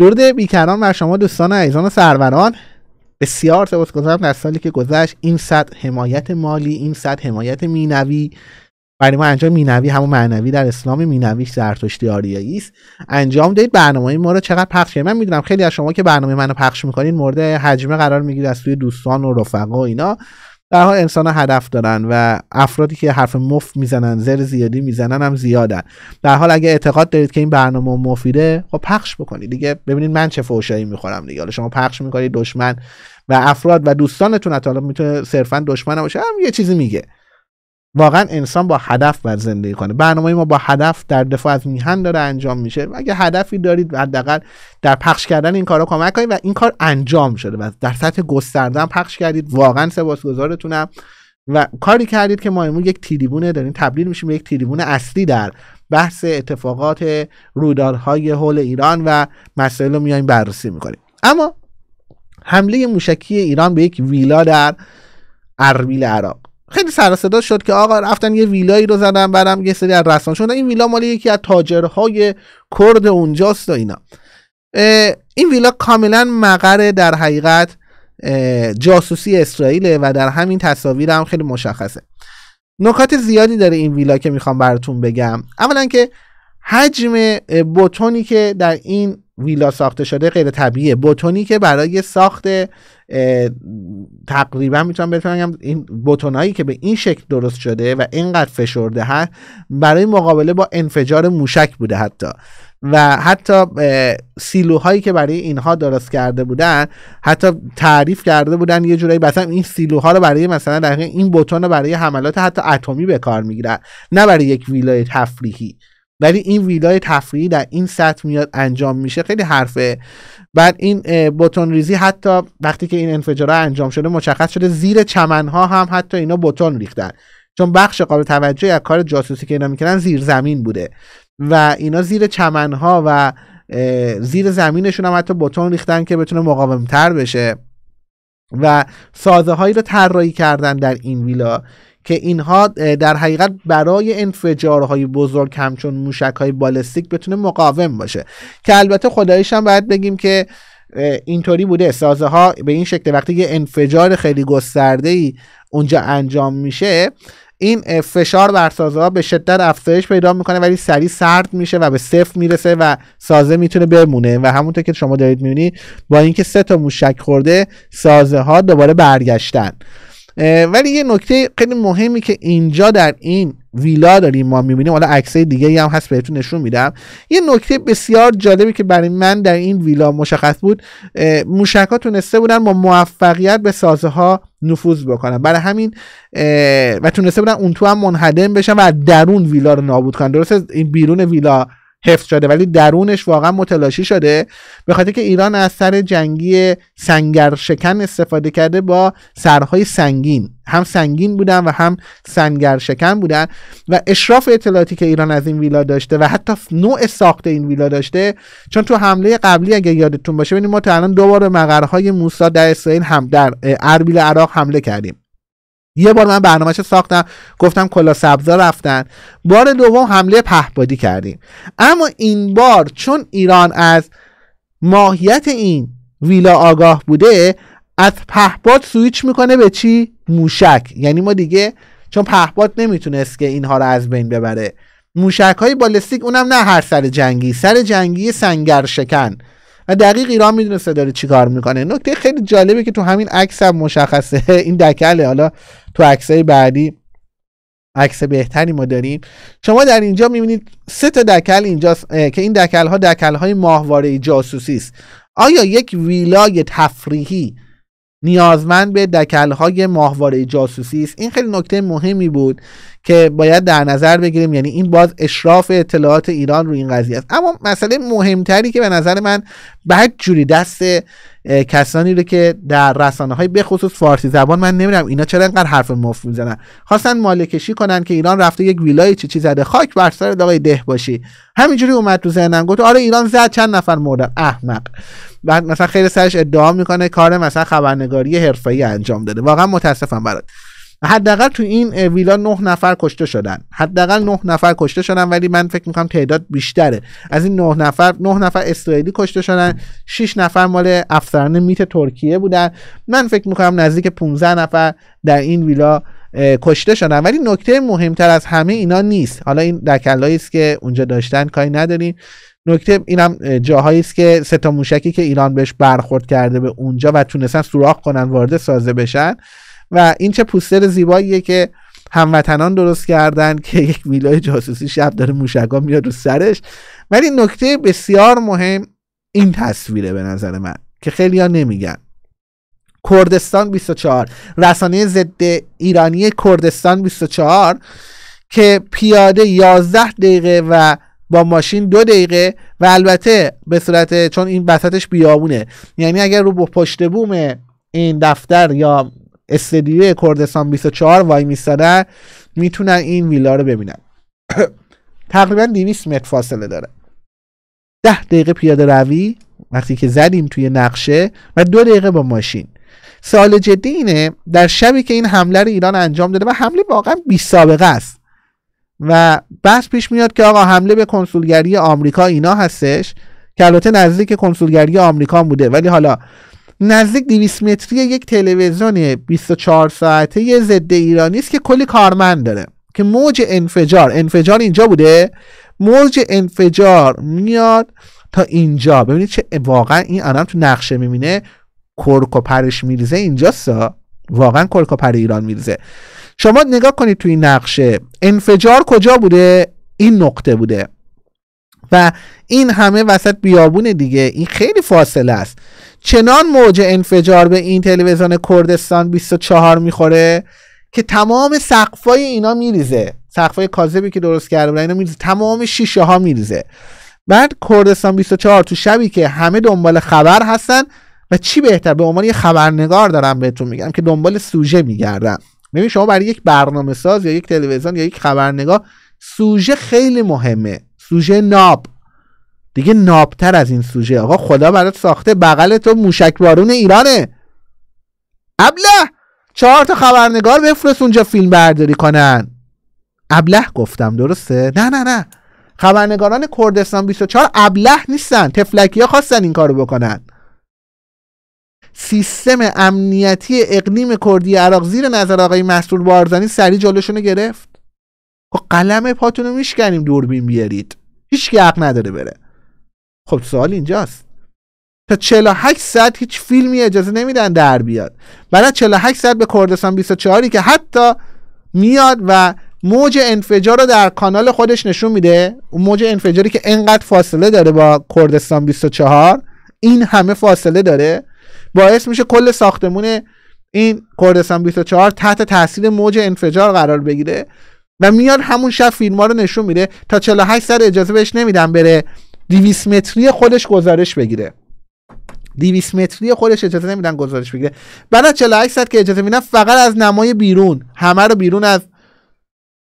درود بیکران بر شما دوستان عزیزان و سروران بسیار سپاسگزارم در سالی که گذشت این صد حمایت مالی این صد حمایت مینوی برای ما انجام مینوی همون معنوی در اسلام مینویش زرتشتی آریایی است انجام دهید برنامه ما رو چقدر پخش کنید من میدونم خیلی از شما که برنامه منو پخش میکنید مورد حجمه قرار میگیرید از توی دوستان و رفقا و اینا در حال انسان ها هدف دارن و افرادی که حرف مفت میزنن زر زیادی میزنن هم زیادن در حال اگه اعتقاد دارید که این برنامه مفیده خب پخش بکنید دیگه ببینید من چه فوشایی میخورم دیگه حالا شما پخش میکنید دشمن و افراد و دوستانتون حتی حالا میتونه صرفا دشمن باشه هم یه چیزی میگه واقعا انسان با هدف بر زندگی کنه برنامه ما با هدف در دفاع از میهن داره انجام میشه و اگه هدفی دارید حداقل در پخش کردن این کارا کمک کنید و این کار انجام شده و در سطح گستردن پخش کردید واقعا سپاسگزارتونم و کاری کردید که ما امروز یک تریبونه داریم تبدیل میشیم به یک تریبون اصلی در بحث اتفاقات رودارهای حول ایران و مسائل رو میایم بررسی میکنیم اما حمله موشکی ایران به یک ویلا در اربیل عراق خیلی سر صدا شد که آقا رفتن یه ویلایی رو زدن برم یه سری از رسان شدن این ویلا مال یکی از تاجرهای کرد اونجاست و اینا این ویلا کاملا مقر در حقیقت جاسوسی اسرائیل و در همین تصاویر هم خیلی مشخصه نکات زیادی داره این ویلا که میخوام براتون بگم اولا که حجم بوتونی که در این ویلا ساخته شده غیر طبیعه بوتونی که برای ساخت تقریبا میتونم بتونم این بوتونایی که به این شکل درست شده و اینقدر فشرده هست برای مقابله با انفجار موشک بوده حتی و حتی سیلوهایی که برای اینها درست کرده بودن حتی تعریف کرده بودن یه جورایی مثلا این سیلوها رو برای مثلا در این بتون رو برای حملات حتی اتمی به کار میگیرن نه برای یک ویلای تفریحی ولی این ویلای تفریحی در این سطح میاد انجام میشه خیلی حرفه بعد این بتون ریزی حتی وقتی که این انفجارها انجام شده مشخص شده زیر چمنها هم حتی اینا بتون ریختن چون بخش قابل توجهی از کار جاسوسی که اینا میکنن زیر زمین بوده و اینا زیر چمنها و زیر زمینشون هم حتی بتون ریختن که بتونه مقاومتر بشه و سازه هایی رو طراحی کردن در این ویلا که اینها در حقیقت برای انفجارهای بزرگ همچون موشک های بالستیک بتونه مقاوم باشه که البته خدایش هم باید بگیم که اینطوری بوده سازه ها به این شکل وقتی یه انفجار خیلی گسترده ای اونجا انجام میشه این فشار بر سازه ها به شدت افزایش پیدا میکنه ولی سریع سرد میشه و به صفر میرسه و سازه میتونه بمونه و همونطور که شما دارید میبینید با اینکه سه تا موشک خورده سازه ها دوباره برگشتن ولی یه نکته خیلی مهمی که اینجا در این ویلا داریم ما میبینیم حالا عکسای دیگه هم هست بهتون نشون میدم یه نکته بسیار جالبی که برای من در این ویلا مشخص بود موشک ها تونسته بودن با موفقیت به سازه ها نفوذ بکنن برای همین و تونسته بودن اون تو هم منهدم بشن و درون ویلا رو نابود کنن درسته این بیرون ویلا حفظ شده ولی درونش واقعا متلاشی شده به خاطر که ایران از سر جنگی سنگرشکن استفاده کرده با سرهای سنگین هم سنگین بودن و هم سنگرشکن بودن و اشراف اطلاعاتی که ایران از این ویلا داشته و حتی نوع ساخت این ویلا داشته چون تو حمله قبلی اگه یادتون باشه ببینید ما تا الان دوباره مقرهای موسا در اسرائیل هم در اربیل عراق حمله کردیم یه بار من برنامهش ساختم گفتم کلا سبزا رفتن بار دوم حمله پهپادی کردیم اما این بار چون ایران از ماهیت این ویلا آگاه بوده از پهپاد سویچ میکنه به چی موشک یعنی ما دیگه چون پهپاد نمیتونست که اینها رو از بین ببره موشک های بالستیک اونم نه هر سر جنگی سر جنگی سنگر شکن و دقیق ایران میدونسته داره چیکار میکنه نکته خیلی جالبه که تو همین عکس هم مشخصه این دکله حالا تو عکسای بعدی عکس بهتری ما داریم شما در اینجا میبینید سه تا دکل اینجا که این دکل ها دکل های ماهواره جاسوسی است آیا یک ویلای تفریحی نیازمند به دکل های ماهواره جاسوسی است این خیلی نکته مهمی بود که باید در نظر بگیریم یعنی این باز اشراف اطلاعات ایران رو این قضیه است اما مسئله مهمتری که به نظر من بعد جوری دست کسانی رو که در رسانه های به خصوص فارسی زبان من نمیرم اینا چرا اینقدر حرف مفت میزنن خواستن مالکشی کنن که ایران رفته یک ویلای چی چی زده خاک بر سر آقای ده باشی همینجوری اومد تو ذهنم گفت آره ایران زد چند نفر مردن احمق بعد مثلا خیلی سرش ادعا میکنه کار مثلا خبرنگاری حرفه‌ای انجام داده واقعا متاسفم برات حداقل تو این ویلا 9 نفر کشته شدن حداقل 9 نفر کشته شدن ولی من فکر میکنم تعداد بیشتره از این 9 نفر 9 نفر اسرائیلی کشته شدن 6 نفر مال افسران میت ترکیه بودن من فکر میکنم نزدیک 15 نفر در این ویلا کشته شدن ولی نکته مهمتر از همه اینا نیست حالا این دکلایی است که اونجا داشتن کاری نداریم نکته اینم جاهایی است که سه تا موشکی که ایران بهش برخورد کرده به اونجا و تونستن سوراخ کنن وارد سازه بشن و این چه پوستر زیباییه که هموطنان درست کردن که یک ویلای جاسوسی شب داره موشکا میاد رو سرش ولی نکته بسیار مهم این تصویره به نظر من که خیلی ها نمیگن کردستان 24 رسانه ضد ایرانی کردستان 24 که پیاده 11 دقیقه و با ماشین دو دقیقه و البته به صورت چون این وسطش بیابونه یعنی اگر رو پشت بوم این دفتر یا استدیو کردستان 24 وای میستادن میتونن این ویلا رو ببینن تقریبا 200 متر فاصله داره ده دقیقه پیاده روی وقتی که زدیم توی نقشه و دو دقیقه با ماشین سال جدی اینه در شبی که این حمله رو ایران انجام داده و حمله واقعا بی سابقه است و بحث پیش میاد که آقا حمله به کنسولگری آمریکا اینا هستش که البته نزدیک کنسولگری آمریکا بوده ولی حالا نزدیک 200 متری یک تلویزیون 24 ساعته یه ضد ایرانی است که کلی کارمند داره که موج انفجار انفجار اینجا بوده موج انفجار میاد تا اینجا ببینید چه واقعا این الان تو نقشه میبینه کرک پرش میریزه سا واقعا کرک پر ایران میریزه شما نگاه کنید تو این نقشه انفجار کجا بوده این نقطه بوده و این همه وسط بیابون دیگه این خیلی فاصله است چنان موج انفجار به این تلویزیون کردستان 24 میخوره که تمام سقفای اینا میریزه سقفای کاذبی که درست کرده بودن اینا میریزه تمام شیشه ها میریزه بعد کردستان 24 تو شبی که همه دنبال خبر هستن و چی بهتر به عنوان یه خبرنگار دارم بهتون میگم که دنبال سوژه میگردم ببین شما برای یک برنامه ساز یا یک تلویزیون یا یک خبرنگار سوژه خیلی مهمه سوژه ناب دیگه نابتر از این سوژه آقا خدا برات ساخته بغل تو موشک بارون ایرانه ابله چهار تا خبرنگار بفرست اونجا فیلم برداری کنن ابله گفتم درسته نه نه نه خبرنگاران کردستان 24 ابله نیستن تفلکی ها خواستن این کارو بکنن سیستم امنیتی اقلیم کردی عراق زیر نظر آقای مسئول بارزانی سری جلوشونو گرفت خب قلم پاتونو میشکنیم دوربین بیارید هیچ حق نداره بره خب سوال اینجاست تا 48 ساعت هیچ فیلمی اجازه نمیدن در بیاد برای 48 ساعت به کردستان 24 که حتی میاد و موج انفجار رو در کانال خودش نشون میده اون موج انفجاری که انقدر فاصله داره با کردستان 24 این همه فاصله داره باعث میشه کل ساختمون این کردستان 24 تحت تاثیر موج انفجار قرار بگیره و میاد همون شب فیلم ها رو نشون میده تا 48 سر اجازه بهش نمیدن بره 200 متری خودش گزارش بگیره 200 متری خودش اجازه نمیدن گزارش بگیره بعد 48 ساعت که اجازه میدن فقط از نمای بیرون همه رو بیرون از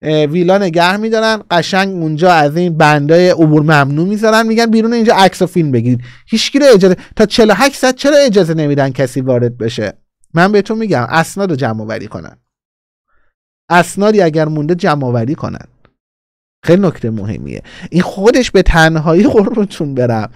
ویلا نگه میدارن قشنگ اونجا از این بندای عبور ممنوع میذارن میگن بیرون اینجا عکس و فیلم بگیرید هیچکی رو اجازه تا 48 ساعت چرا اجازه نمیدن کسی وارد بشه من بهتون میگم اسناد رو جمع آوری کنن اسنادی اگر مونده جمع آوری کنن خیلی نکته مهمیه این خودش به تنهایی قربونتون برم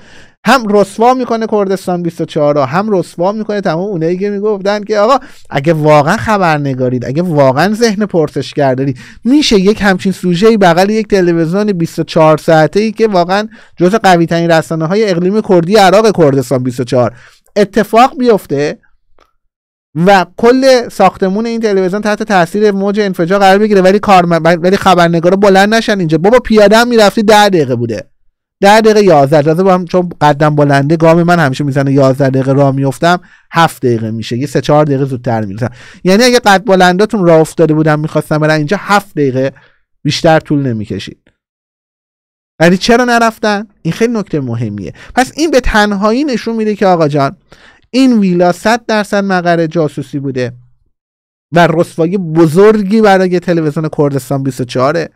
هم رسوا میکنه کردستان 24 ها هم رسوا میکنه تمام اونایی که میگفتن که آقا اگه واقعا خبرنگارید اگه واقعا ذهن پرسشگر دارید میشه یک همچین سوژه ای بغل یک تلویزیون 24 ساعته ای که واقعا جزء قوی ترین رسانه های اقلیم کردی عراق کردستان 24 اتفاق بیفته و کل ساختمون این تلویزیون تحت تاثیر موج انفجار قرار بگیره ولی کار ولی خبرنگارا بلند نشن اینجا بابا پیاده هم میرفتی در دقیقه بوده در دقیقه 11 تازه با هم چون قدم بلنده گام من همیشه میزنه 11 دقیقه راه میفتم 7 دقیقه میشه یه 3 4 دقیقه زودتر میرسم یعنی اگه قد بلنداتون راه افتاده بودم میخواستم برن اینجا 7 دقیقه بیشتر طول نمیکشید ولی یعنی چرا نرفتن این خیلی نکته مهمیه پس این به تنهایی نشون میده که آقا جان این ویلا 100 درصد مقر جاسوسی بوده و رسوایی بزرگی برای تلویزیون کردستان 24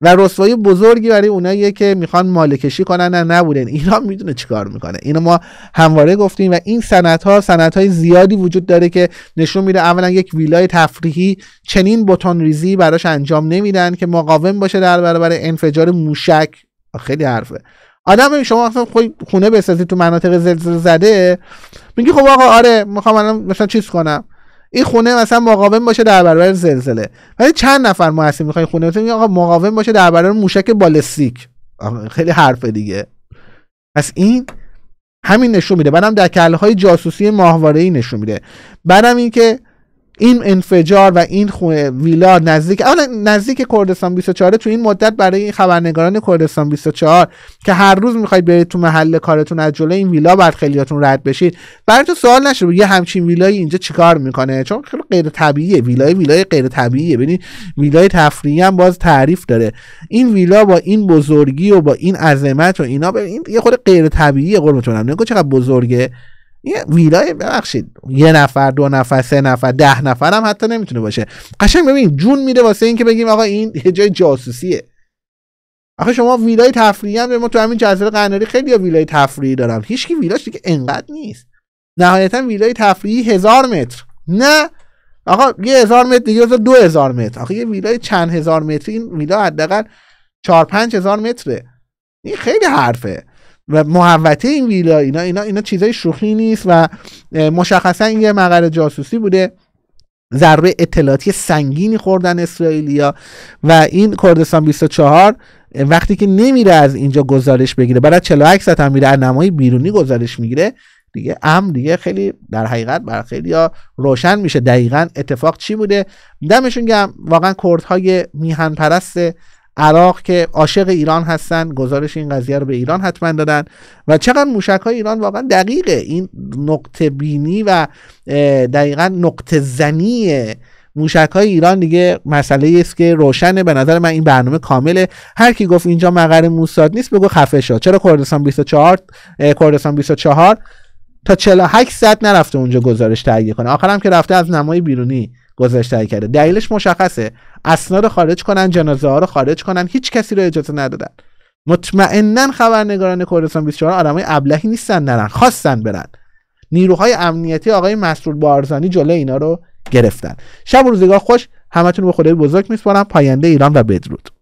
و رسوایی بزرگی برای اونایی که میخوان مالکشی کنن نه نبودن ایران میدونه چیکار میکنه اینو ما همواره گفتیم و این سنت ها سنت های زیادی وجود داره که نشون میده اولا یک ویلای تفریحی چنین بتون ریزی براش انجام نمیدن که مقاوم باشه در برابر انفجار موشک خیلی حرفه آدم شما مثلا خب خونه بسازی تو مناطق زلزله زده میگی خب آقا آره میخوام الان مثلا چیز کنم این خونه مثلا مقاوم باشه در برابر زلزله ولی چند نفر هستیم میخوای خونه مثلا آقا مقاوم باشه در برابر موشک بالستیک خیلی حرف دیگه پس این همین نشون میده بعدم در کله های جاسوسی ماهواره ای نشون میده بعدم اینکه این انفجار و این خونه ویلا نزدیک اولا نزدیک کردستان 24 تو این مدت برای این خبرنگاران کردستان 24 که هر روز میخواید برید تو محل کارتون از جلوی این ویلا بعد خیلیاتون رد بشید براتون سوال نشه یه همچین ویلای اینجا چیکار میکنه چون خیلی غیر طبیعیه ویلای ویلای غیر طبیعیه ببینید ویلای تفریحی هم باز تعریف داره این ویلا با این بزرگی و با این عظمت و اینا این یه خود غیر طبیعیه قربونتونم نگو چقدر بزرگه یه ویلای ببخشید یه نفر دو نفر سه نفر ده نفر هم حتی نمیتونه باشه قشنگ ببین جون میده واسه اینکه بگیم آقا این یه جای جاسوسیه آخه شما ویلای تفریحی هم ما تو همین جزیره قناری خیلی ویلای تفریحی دارم هیچکی ویلاش دیگه انقدر نیست نهایتا ویلای تفریحی هزار متر نه آقا یه هزار متر دیگه دو هزار متر آخه یه ویلای چند هزار متری این ویلا حداقل چهار پنج هزار متره این خیلی حرفه و محوطه این ویلا اینا اینا اینا چیزای شوخی نیست و مشخصا این یه مقر جاسوسی بوده ضربه اطلاعاتی سنگینی خوردن اسرائیلیا و این کردستان 24 وقتی که نمیره از اینجا گزارش بگیره برای 48 ساعت هم میره از نمای بیرونی گزارش میگیره دیگه ام دیگه خیلی در حقیقت بر خیلی ها روشن میشه دقیقا اتفاق چی بوده دمشون گم واقعا کردهای میهن پرست عراق که عاشق ایران هستن گزارش این قضیه رو به ایران حتما دادن و چقدر موشک های ایران واقعا دقیقه این نقطه بینی و دقیقا نقطه زنی موشک های ایران دیگه مسئله است که روشنه به نظر من این برنامه کامله هر کی گفت اینجا مقر موساد نیست بگو خفه شد چرا کردستان 24 کردستان 24 تا 48 ساعت نرفته اونجا گزارش تهیه کنه آخرم که رفته از نمای بیرونی گذاشته کرده دلیلش مشخصه اسناد رو خارج کنن جنازه ها رو خارج کنن هیچ کسی رو اجازه ندادن مطمئنا خبرنگاران کردستان 24 آدمای ابلهی نیستن نرن خواستن برن نیروهای امنیتی آقای مسئول بارزانی جلو اینا رو گرفتن شب و روزگار خوش همتون به خدای بزرگ میسپارم پاینده ایران و بدرود